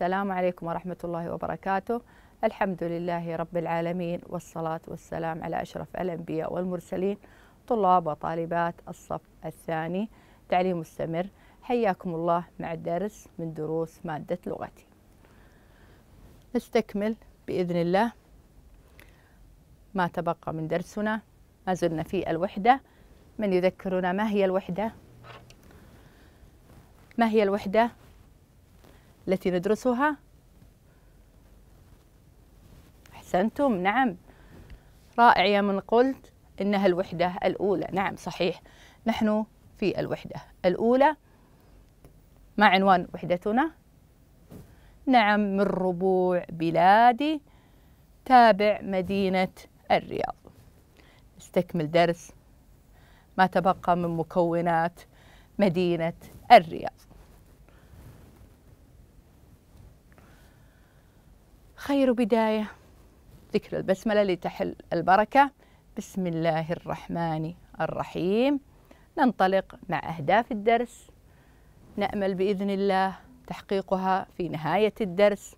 السلام عليكم ورحمة الله وبركاته الحمد لله رب العالمين والصلاة والسلام على أشرف الأنبياء والمرسلين طلاب وطالبات الصف الثاني تعليم مستمر حياكم الله مع درس من دروس مادة لغتي نستكمل بإذن الله ما تبقى من درسنا ما زلنا في الوحدة من يذكرنا ما هي الوحدة ما هي الوحدة التي ندرسها أحسنتم نعم رائع يا من قلت إنها الوحدة الأولى نعم صحيح نحن في الوحدة الأولى ما عنوان وحدتنا نعم من ربوع بلادي تابع مدينة الرياض نستكمل درس ما تبقى من مكونات مدينة الرياض خير بداية ذكر البسملة لتحل البركة بسم الله الرحمن الرحيم ننطلق مع أهداف الدرس نأمل بإذن الله تحقيقها في نهاية الدرس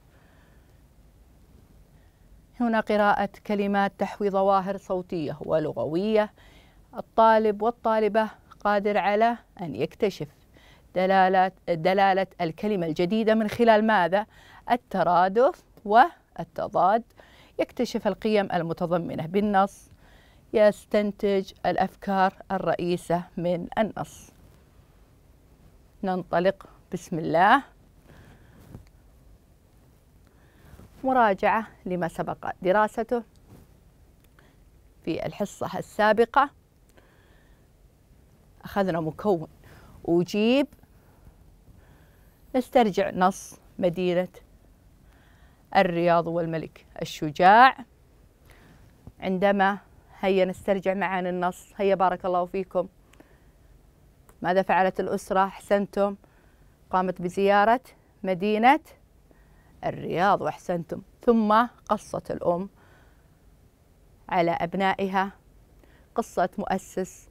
هنا قراءة كلمات تحوي ظواهر صوتية ولغوية الطالب والطالبة قادر على أن يكتشف دلالة, دلالة الكلمة الجديدة من خلال ماذا؟ الترادف و التضاد يكتشف القيم المتضمنة بالنص يستنتج الأفكار الرئيسة من النص ننطلق بسم الله مراجعة لما سبق دراسته في الحصة السابقة أخذنا مكون وجيب نسترجع نص مدينة الرياض والملك الشجاع عندما هيا نسترجع معا النص هيا بارك الله فيكم ماذا فعلت الأسرة أحسنتم قامت بزيارة مدينة الرياض وأحسنتم ثم قصت الأم على أبنائها قصة مؤسس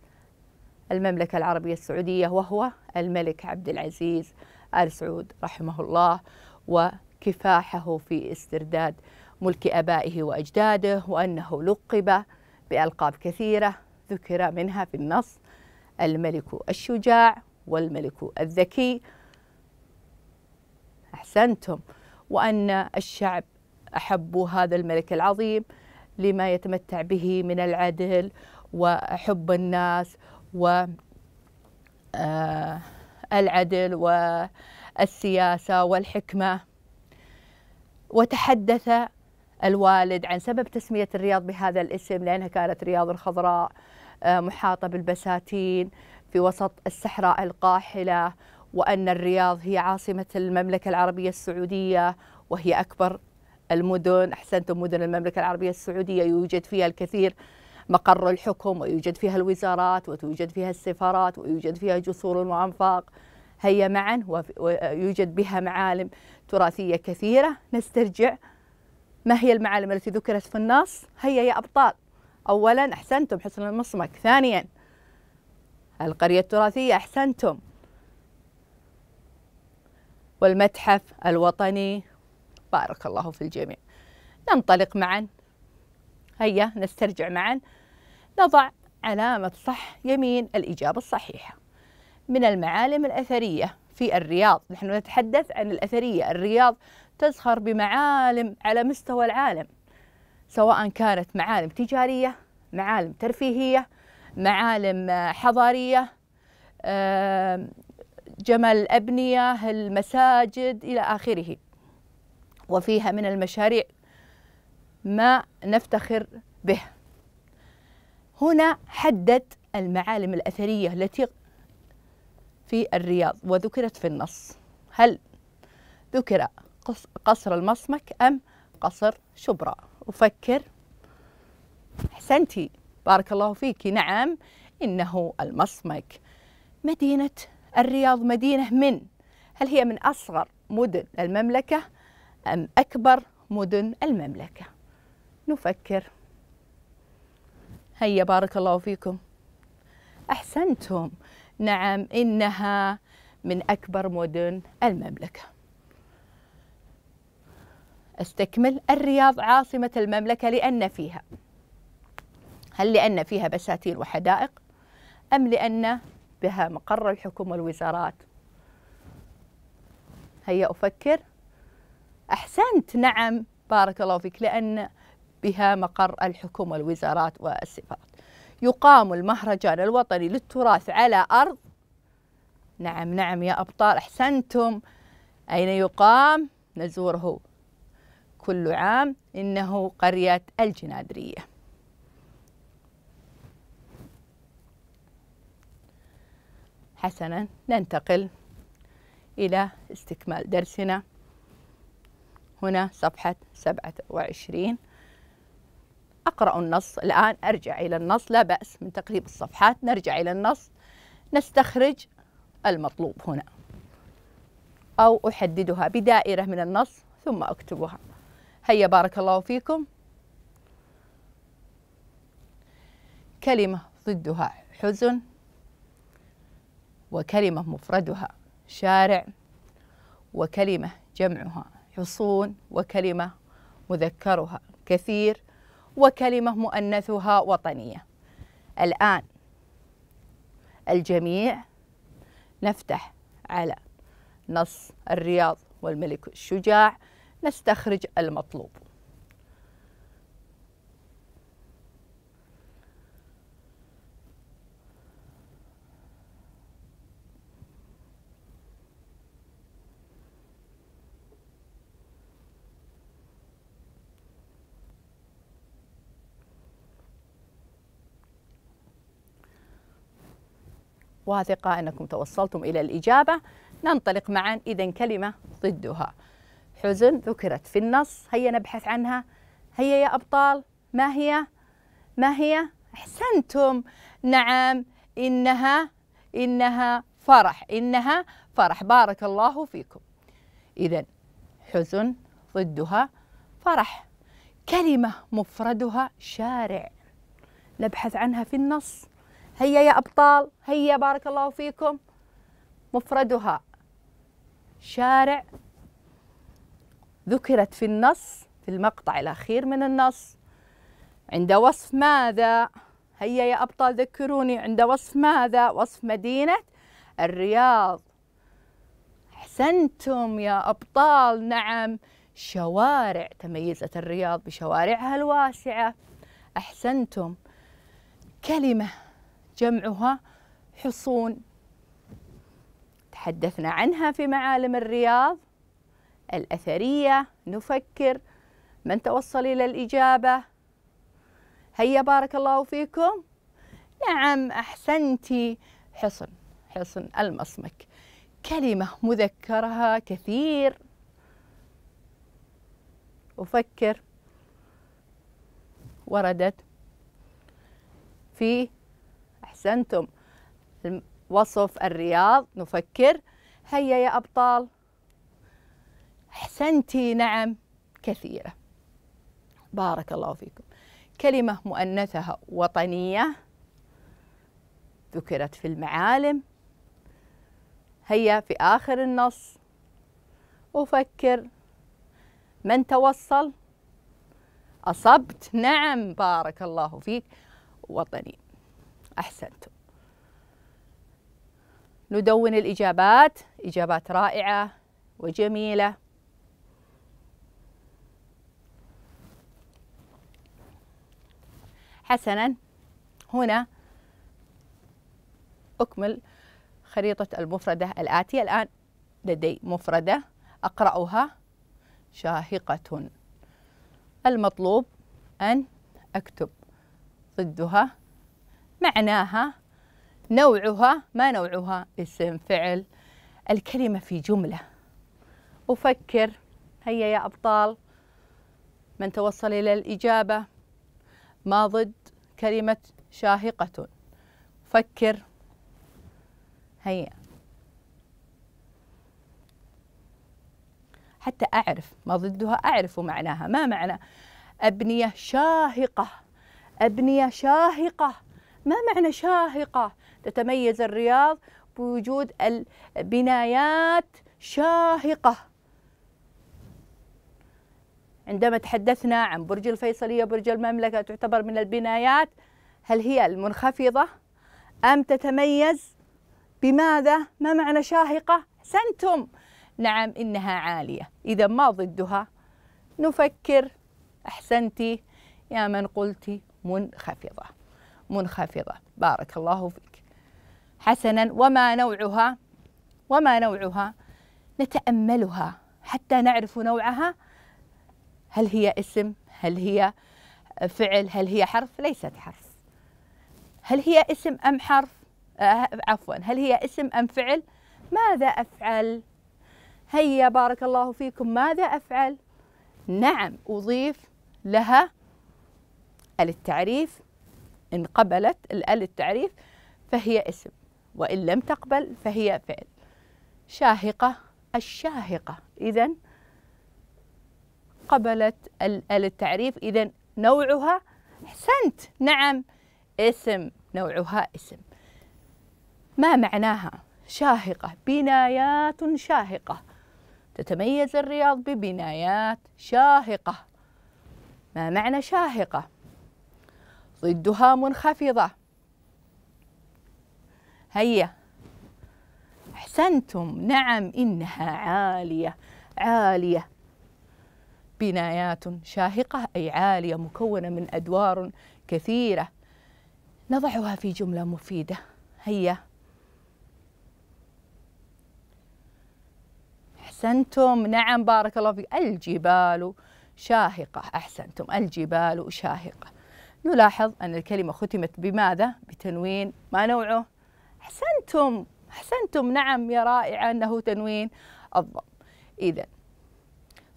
المملكة العربية السعودية وهو الملك عبد العزيز آل سعود رحمه الله و كفاحه في استرداد ملك ابائه واجداده وانه لقب بالقاب كثيره ذكر منها في النص الملك الشجاع والملك الذكي احسنتم وان الشعب احبوا هذا الملك العظيم لما يتمتع به من العدل وحب الناس و آه، العدل والسياسه والحكمه وتحدث الوالد عن سبب تسمية الرياض بهذا الاسم لأنها كانت رياض خضراء آه، محاطة بالبساتين في وسط الصحراء القاحلة وأن الرياض هي عاصمة المملكة العربية السعودية وهي أكبر المدن أحسنتم مدن المملكة العربية السعودية يوجد فيها الكثير مقر الحكم ويوجد فيها الوزارات وتوجد فيها السفارات ويوجد فيها جسور وأنفاق هيا معا ويوجد بها معالم تراثية كثيرة نسترجع ما هي المعالم التي ذكرت في النص هيا يا أبطال أولا أحسنتم حسن المصمك ثانيا القرية التراثية أحسنتم والمتحف الوطني بارك الله في الجميع ننطلق معا هيا نسترجع معا نضع علامة صح يمين الإجابة الصحيحة من المعالم الأثرية في الرياض نحن نتحدث عن الأثرية الرياض تزخر بمعالم على مستوى العالم سواء كانت معالم تجارية معالم ترفيهية معالم حضارية جمال الأبنية المساجد إلى آخره وفيها من المشاريع ما نفتخر به هنا حدد المعالم الأثرية التي في الرياض وذكرت في النص هل ذكر قصر المصمك أم قصر شبرا أفكر أحسنتي بارك الله فيك نعم إنه المصمك مدينة الرياض مدينة من هل هي من أصغر مدن المملكة أم أكبر مدن المملكة نفكر هيا بارك الله فيكم أحسنتم نعم إنها من أكبر مدن المملكة استكمل الرياض عاصمة المملكة لأن فيها هل لأن فيها بساتين وحدائق أم لأن بها مقر الحكومة والوزارات هيا أفكر أحسنت نعم بارك الله فيك لأن بها مقر الحكومة والوزارات والسفارات يقام المهرجان الوطني للتراث على أرض نعم نعم يا أبطال أحسنتم أين يقام نزوره كل عام إنه قرية الجنادرية حسنا ننتقل إلى استكمال درسنا هنا صفحة 27 أقرأ النص الآن أرجع إلى النص لا بأس من تقريب الصفحات نرجع إلى النص نستخرج المطلوب هنا أو أحددها بدائرة من النص ثم أكتبها هيا بارك الله فيكم كلمة ضدها حزن وكلمة مفردها شارع وكلمة جمعها حصون وكلمة مذكرها كثير وكلمة مؤنثها وطنية الآن الجميع نفتح على نص الرياض والملك الشجاع نستخرج المطلوب واثقة أنكم توصلتم إلى الإجابة ننطلق معا إذا كلمة ضدها حزن ذكرت في النص هيا نبحث عنها هيا يا أبطال ما هي ما هي أحسنتم نعم إنها إنها فرح إنها فرح بارك الله فيكم إذا حزن ضدها فرح كلمة مفردها شارع نبحث عنها في النص هيا يا أبطال هيا بارك الله فيكم مفردها شارع ذكرت في النص في المقطع الأخير من النص عند وصف ماذا هيا يا أبطال ذكروني عند وصف ماذا وصف مدينة الرياض أحسنتم يا أبطال نعم شوارع تميزت الرياض بشوارعها الواسعة أحسنتم كلمة جمعها حصون تحدثنا عنها في معالم الرياض الأثرية نفكر من توصل إلى الإجابة هيا بارك الله فيكم نعم أحسنتي حصن حصن المصمك كلمة مذكرها كثير أفكر وردت في أحسنتم وصف الرياض نفكر هيا يا أبطال أحسنتي نعم كثيرة بارك الله فيكم كلمة مؤنثها وطنية ذكرت في المعالم هيا في آخر النص أفكر من توصل أصبت نعم بارك الله فيك وطني أحسنتم ندون الإجابات إجابات رائعة وجميلة حسنا هنا أكمل خريطة المفردة الآتية الآن لدي مفردة أقرأها شاهقة المطلوب أن أكتب ضدها معناها نوعها ما نوعها اسم فعل الكلمة في جملة أفكر هيا يا أبطال من توصل إلى الإجابة ما ضد كلمة شاهقة فكر هيا حتى أعرف ما ضدها أعرف معناها ما معنى أبنية شاهقة أبنية شاهقة ما معنى شاهقة تتميز الرياض بوجود البنايات شاهقة عندما تحدثنا عن برج الفيصلية برج المملكة تعتبر من البنايات هل هي المنخفضة أم تتميز بماذا ما معنى شاهقة سنتم نعم إنها عالية إذا ما ضدها نفكر أحسنتي يا من قلت منخفضة منخفضة بارك الله فيك حسنا وما نوعها وما نوعها نتأملها حتى نعرف نوعها هل هي اسم هل هي فعل هل هي حرف ليست حرف هل هي اسم أم حرف آه عفوا هل هي اسم أم فعل ماذا أفعل هيا بارك الله فيكم ماذا أفعل نعم أضيف لها التعريف إن قبلت الأل التعريف فهي اسم وإن لم تقبل فهي فعل شاهقة الشاهقة إذا قبلت الأل التعريف إذا نوعها أحسنت نعم اسم نوعها اسم ما معناها شاهقة بنايات شاهقة تتميز الرياض ببنايات شاهقة ما معنى شاهقة ضدها منخفضة هيا أحسنتم نعم إنها عالية عالية بنايات شاهقة أي عالية مكونة من أدوار كثيرة نضعها في جملة مفيدة هيا أحسنتم نعم بارك الله فيك الجبال شاهقة أحسنتم الجبال شاهقة نلاحظ أن الكلمة ختمت بماذا؟ بتنوين ما نوعه؟ أحسنتم أحسنتم نعم يا رائعة أنه تنوين الضم إذا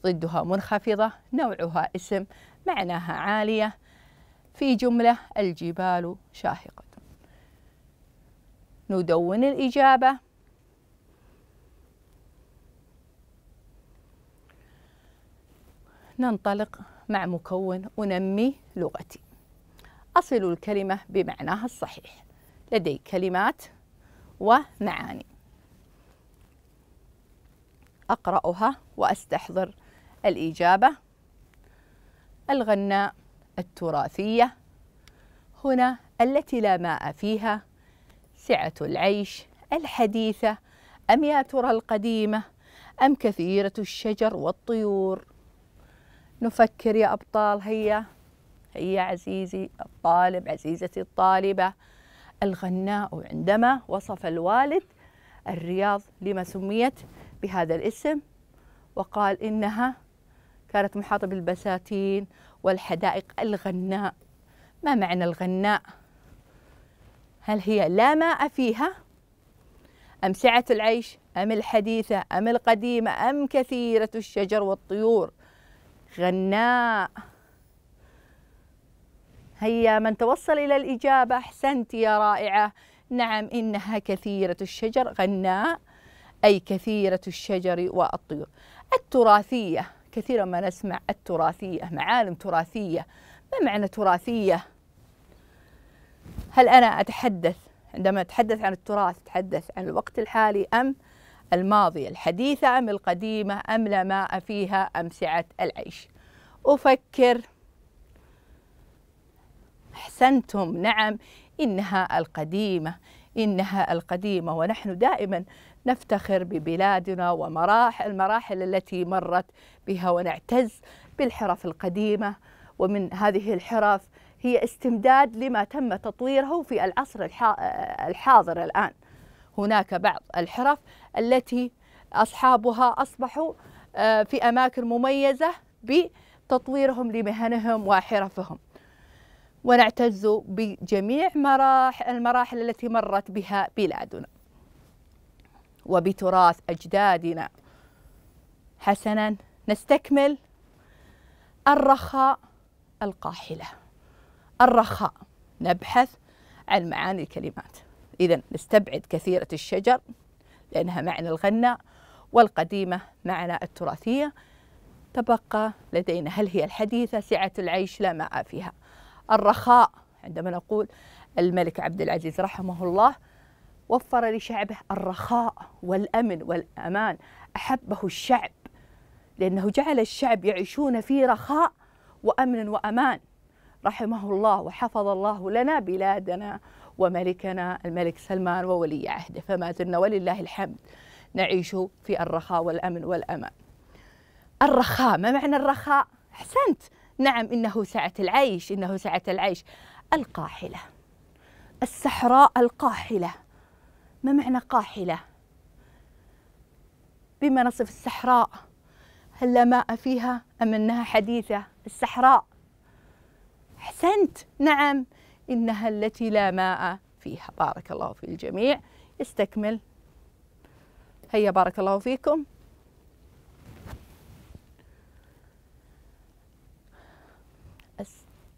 ضدها منخفضة نوعها اسم معناها عالية في جملة الجبال شاهقة ندون الإجابة ننطلق مع مكون أنمي لغتي أصل الكلمة بمعناها الصحيح لدي كلمات ومعاني أقرأها وأستحضر الإجابة الغناء التراثية هنا التي لا ماء فيها سعة العيش الحديثة أم يا ترى القديمة أم كثيرة الشجر والطيور نفكر يا أبطال هيا هيا عزيزي الطالب عزيزتي الطالبة الغناء عندما وصف الوالد الرياض لما سميت بهذا الاسم وقال إنها كانت محاطة بالبساتين والحدائق الغناء ما معنى الغناء؟ هل هي لا ماء فيها أم سعة العيش أم الحديثة أم القديمة أم كثيرة الشجر والطيور غناء هيا من توصل إلى الإجابة أحسنت يا رائعة نعم إنها كثيرة الشجر غناء أي كثيرة الشجر والطيور التراثية كثيرا ما نسمع التراثية معالم تراثية ما معنى تراثية؟ هل أنا أتحدث عندما أتحدث عن التراث أتحدث عن الوقت الحالي أم الماضية الحديثة أم القديمة أم لما فيها أم سعة العيش أفكر أحسنتم نعم إنها القديمة إنها القديمة ونحن دائما نفتخر ببلادنا ومراحل المراحل التي مرت بها ونعتز بالحرف القديمة ومن هذه الحرف هي استمداد لما تم تطويره في العصر الحاضر الآن هناك بعض الحرف التي أصحابها أصبحوا آه، في أماكن مميزة بتطويرهم لمهنهم وحرفهم ونعتز بجميع مراحل المراحل التي مرت بها بلادنا وبتراث أجدادنا حسنا نستكمل الرخاء القاحلة الرخاء نبحث عن معاني الكلمات إذا نستبعد كثيرة الشجر لأنها معنى الغناء والقديمة معنى التراثية تبقى لدينا هل هي الحديثة سعة العيش لا ماء فيها الرخاء عندما نقول الملك عبد العزيز رحمه الله وفر لشعبه الرخاء والامن والامان احبه الشعب لانه جعل الشعب يعيشون في رخاء وامن وامان رحمه الله وحفظ الله لنا بلادنا وملكنا الملك سلمان وولي عهده فما زلنا ولله الحمد نعيش في الرخاء والامن والامان الرخاء ما معنى الرخاء احسنت نعم إنه سعة العيش إنه سعة العيش القاحلة الصحراء القاحلة ما معنى قاحلة؟ بما نصف الصحراء؟ هل لا ماء فيها أم أنها حديثة الصحراء أحسنت نعم إنها التي لا ماء فيها بارك الله في الجميع يستكمل هيا بارك الله فيكم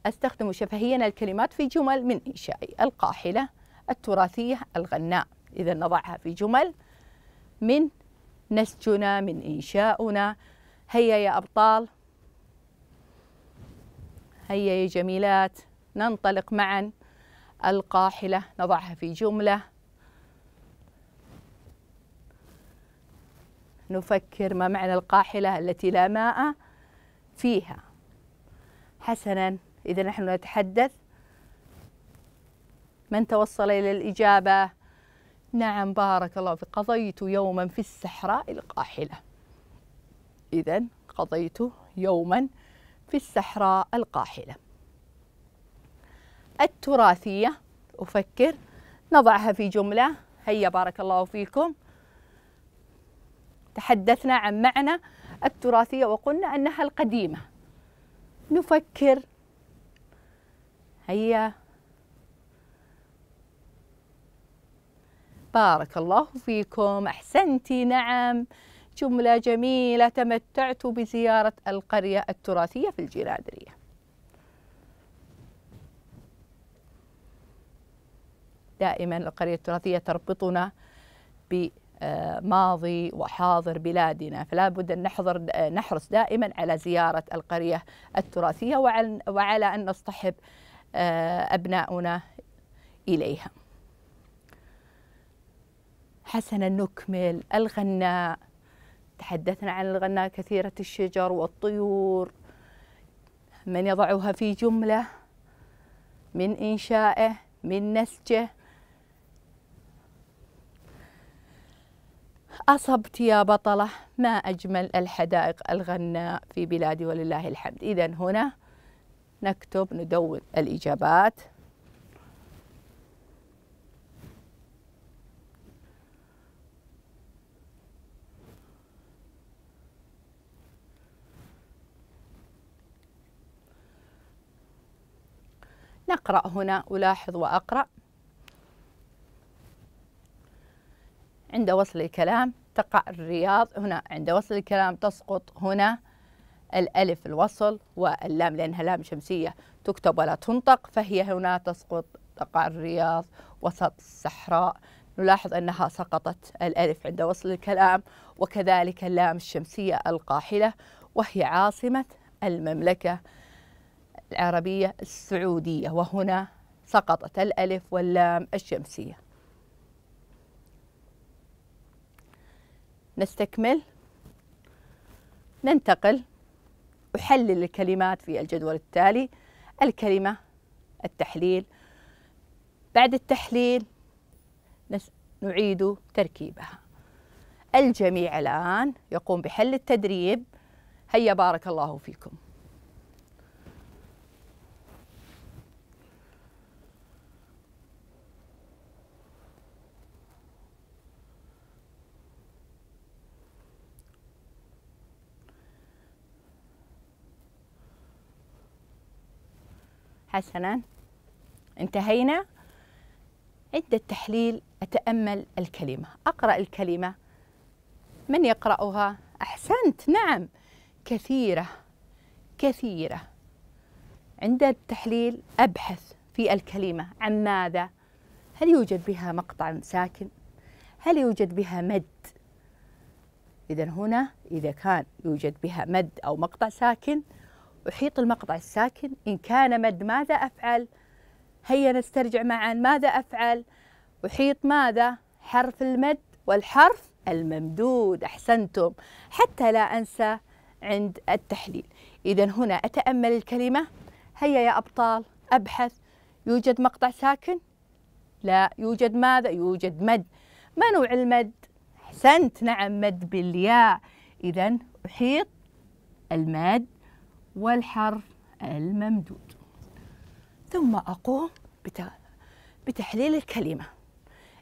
أستخدم شفهيا الكلمات في جمل من إنشائي القاحلة التراثية الغناء إذا نضعها في جمل من نسجنا من إنشاؤنا هيا يا أبطال هيا يا جميلات ننطلق معا القاحلة نضعها في جملة نفكر ما معنى القاحلة التي لا ماء فيها حسنا إذا نحن نتحدث من توصل إلى الإجابة نعم بارك الله فيك قضيت يوما في الصحراء القاحلة إذا قضيت يوما في الصحراء القاحلة التراثية أفكر نضعها في جملة هيا بارك الله فيكم تحدثنا عن معنى التراثية وقلنا أنها القديمة نفكر هيا بارك الله فيكم أحسنتي نعم جملة جميلة تمتعت بزيارة القرية التراثية في الجيرادرية دائما القرية التراثية تربطنا بماضي وحاضر بلادنا فلا بد أن نحضر نحرص دائما على زيارة القرية التراثية وعلى أن نصطحب آه، أبناؤنا إليها حسنا نكمل الغناء تحدثنا عن الغناء كثيرة الشجر والطيور من يضعها في جملة من إنشائه من نسجه أصبت يا بطلة ما أجمل الحدائق الغناء في بلادي ولله الحمد إذا هنا نكتب ندون الإجابات نقرأ هنا ألاحظ وأقرأ عند وصل الكلام تقع الرياض هنا عند وصل الكلام تسقط هنا الألف الوصل واللام لأنها لام شمسية تكتب ولا تنطق فهي هنا تسقط تقع الرياض وسط الصحراء نلاحظ أنها سقطت الألف عند وصل الكلام وكذلك اللام الشمسية القاحلة وهي عاصمة المملكة العربية السعودية وهنا سقطت الألف واللام الشمسية نستكمل ننتقل أحلل الكلمات في الجدول التالي الكلمة التحليل بعد التحليل نعيد تركيبها الجميع الآن يقوم بحل التدريب هيا بارك الله فيكم حسنا انتهينا عند التحليل أتأمل الكلمة أقرأ الكلمة من يقرأها؟ أحسنت نعم كثيرة كثيرة عند التحليل أبحث في الكلمة عن ماذا؟ هل يوجد بها مقطع ساكن؟ هل يوجد بها مد؟ إذا هنا إذا كان يوجد بها مد أو مقطع ساكن أحيط المقطع الساكن إن كان مد ماذا أفعل هيا نسترجع معا ماذا أفعل أحيط ماذا حرف المد والحرف الممدود أحسنتم حتى لا أنسى عند التحليل إذا هنا أتأمل الكلمة هيا يا أبطال أبحث يوجد مقطع ساكن لا يوجد ماذا يوجد مد ما نوع المد أحسنت نعم مد بالياء إذا أحيط المد والحرف الممدود ثم أقوم بتحليل الكلمة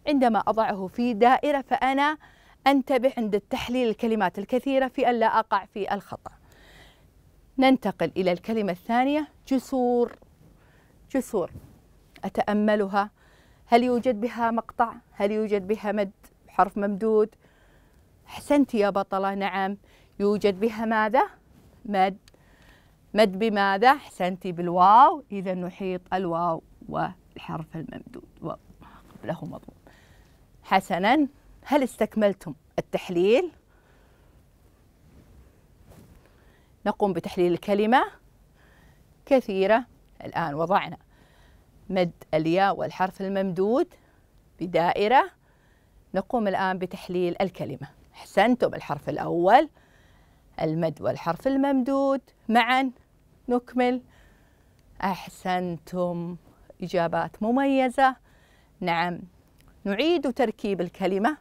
عندما أضعه في دائرة فأنا أنتبه عند تحليل الكلمات الكثيرة في ألا أقع في الخطأ ننتقل إلى الكلمة الثانية جسور جسور أتأملها هل يوجد بها مقطع هل يوجد بها مد حرف ممدود أحسنت يا بطلة نعم يوجد بها ماذا مد مد بماذا؟ احسنتي بالواو إذا نحيط الواو والحرف الممدود واو له مضموم حسنا هل استكملتم التحليل؟ نقوم بتحليل الكلمة كثيرة الآن وضعنا مد الياء والحرف الممدود بدائرة نقوم الآن بتحليل الكلمة أحسنتم الحرف الأول المد والحرف الممدود معا نكمل أحسنتم إجابات مميزة نعم نعيد تركيب الكلمة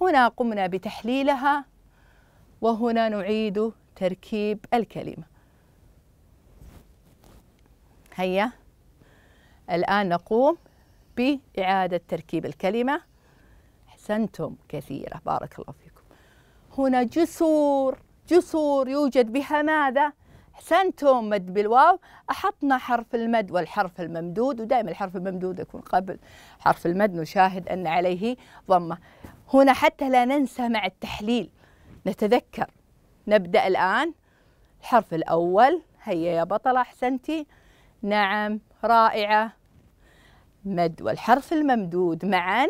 هنا قمنا بتحليلها وهنا نعيد تركيب الكلمة هيا الآن نقوم بإعادة تركيب الكلمة أحسنتم كثيرة بارك الله فيكم هنا جسور جسور يوجد بها ماذا؟ احسنتم مد بالواو احطنا حرف المد والحرف الممدود ودائما الحرف الممدود يكون قبل حرف المد نشاهد ان عليه ضمه هنا حتى لا ننسى مع التحليل نتذكر نبدا الان الحرف الاول هيا يا بطله احسنتي نعم رائعه مد والحرف الممدود معا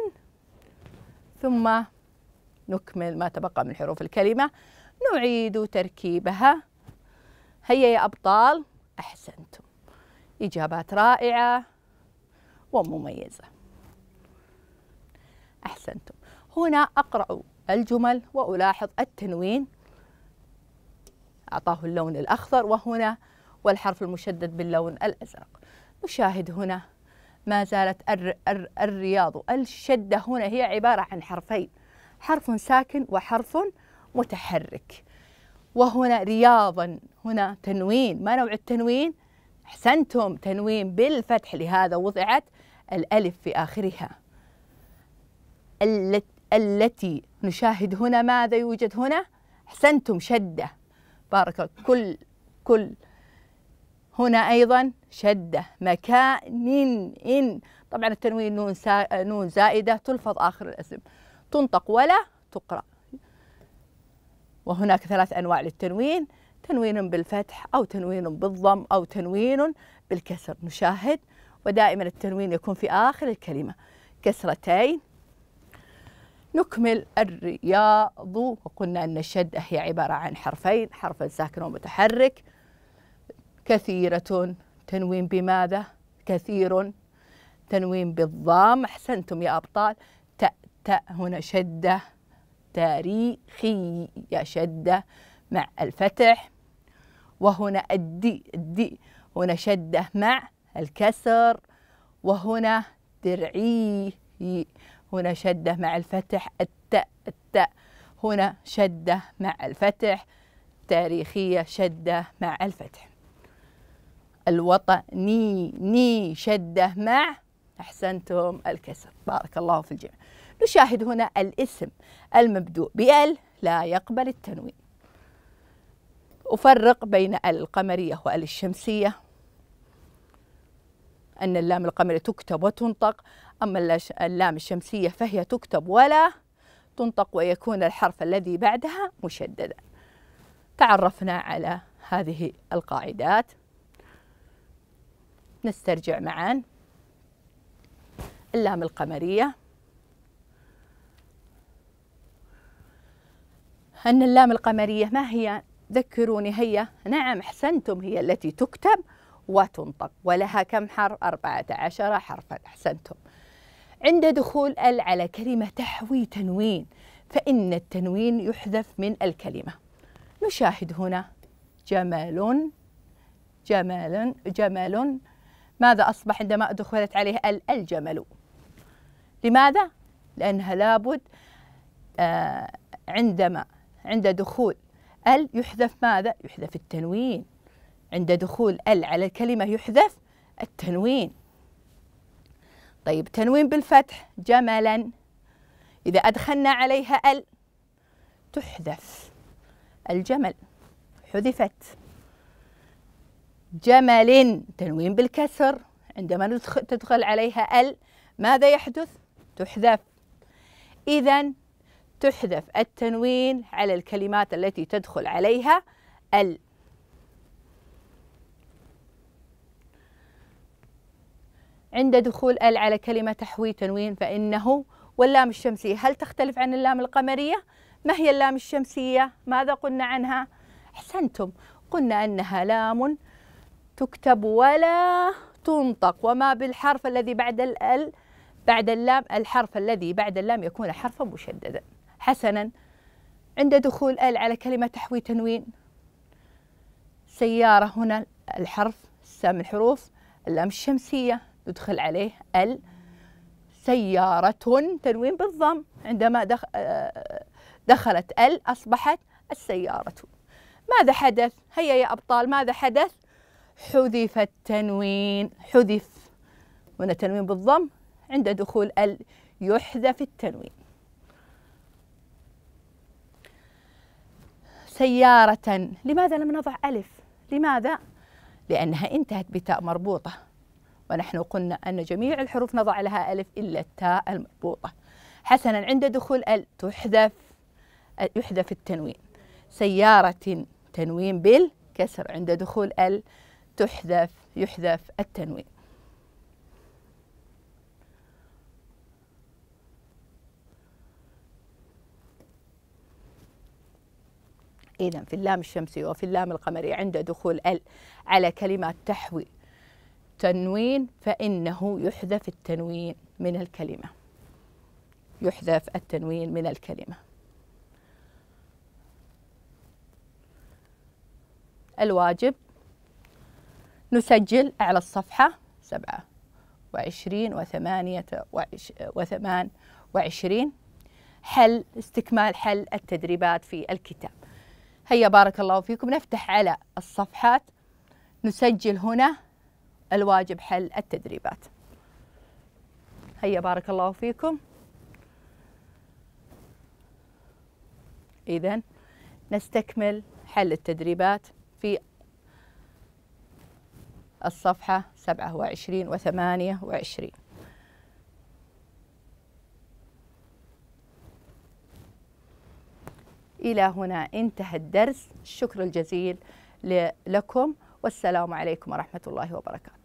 ثم نكمل ما تبقى من حروف الكلمه نعيد تركيبها هيا يا أبطال أحسنتم إجابات رائعة ومميزة أحسنتم هنا أقرأ الجمل وألاحظ التنوين أعطاه اللون الأخضر وهنا والحرف المشدد باللون الأزرق نشاهد هنا ما زالت الر الر الرياض الشدة هنا هي عبارة عن حرفين حرف ساكن وحرف متحرك وهنا رياضا هنا تنوين ما نوع التنوين؟ أحسنتم تنوين بالفتح لهذا وضعت الألف في آخرها التي نشاهد هنا ماذا يوجد هنا؟ أحسنتم شدة بارك كل كل هنا أيضا شدة مكان إن طبعا التنوين نون, نون زائدة تلفظ آخر الاسم تنطق ولا تقرأ وهناك ثلاث أنواع للتنوين تنوين بالفتح أو تنوين بالضم أو تنوين بالكسر نشاهد ودائما التنوين يكون في آخر الكلمة كسرتين نكمل الرياض وقلنا أن الشدة هي عبارة عن حرفين حرف ساكن ومتحرك كثيرة تنوين بماذا كثير تنوين بالضم أحسنتم يا أبطال تأ تأ هنا شدة تاريخي شدة مع الفتح وهنا الدي الدي هنا شدة مع الكسر وهنا درعي هنا شدة مع الفتح التاء التاء هنا شدة مع الفتح تاريخية شدة مع الفتح الوطني ني شدة مع أحسنتم الكسر بارك الله في الجميع نشاهد هنا الاسم المبدوء بال لا يقبل التنوين أفرق بين القمرية والشمسية أن اللام القمرية تكتب وتنطق أما اللام الشمسية فهي تكتب ولا تنطق ويكون الحرف الذي بعدها مشددا تعرفنا على هذه القاعدات نسترجع معا اللام القمرية أن اللام القمرية ما هي؟ ذكروني هي نعم أحسنتم هي التي تكتب وتنطق ولها كم حرف؟ 14 حرفا أحسنتم عند دخول ال على كلمة تحوي تنوين فإن التنوين يحذف من الكلمة نشاهد هنا جمال جمال جمال ماذا أصبح عندما دخلت عليه ال الجمل لماذا؟ لأنها لابد آه عندما عند دخول ال يحذف ماذا؟ يحذف التنوين عند دخول ال على الكلمة يحذف التنوين طيب تنوين بالفتح جملا إذا أدخلنا عليها ال تحذف الجمل حذفت جمل تنوين بالكسر عندما تدخل عليها ال ماذا يحدث؟ تحذف إذا تحذف التنوين على الكلمات التي تدخل عليها ال عند دخول ال على كلمة تحوي تنوين فإنه واللام الشمسية هل تختلف عن اللام القمرية؟ ما هي اللام الشمسية؟ ماذا قلنا عنها؟ أحسنتم قلنا أنها لام تكتب ولا تنطق وما بالحرف الذي بعد ال بعد اللام الحرف الذي بعد اللام يكون حرفا مشددا حسنا عند دخول ال على كلمه تحوي تنوين سياره هنا الحرف سام الحروف اللام الشمسيه ندخل عليه ال سيارة تنوين بالضم عندما آه، دخلت ال أصبحت السيارة ماذا حدث؟ هيا يا أبطال ماذا حدث؟ حذف التنوين حذف هنا تنوين بالضم عند دخول ال يحذف التنوين سيارة لماذا لم نضع ألف لماذا؟ لأنها انتهت بتاء مربوطة ونحن قلنا أن جميع الحروف نضع لها ألف إلا التاء المربوطة حسنا عند دخول ال تحذف يحذف التنوين سيارة تنوين بالكسر عند دخول ال تحذف يحذف التنوين إذا في اللام الشمسي وفي اللام القمري عند دخول ال على كلمات تحوي تنوين فإنه يحذف التنوين من الكلمة يحذف التنوين من الكلمة الواجب نسجل على الصفحة سبعة وعشرين وثمانية وثمان وعشرين حل استكمال حل التدريبات في الكتاب هيا بارك الله فيكم نفتح على الصفحات نسجل هنا الواجب حل التدريبات هيا بارك الله فيكم إذا نستكمل حل التدريبات في الصفحة 27 و 28 إلى هنا انتهى الدرس الشكر الجزيل لكم والسلام عليكم ورحمة الله وبركاته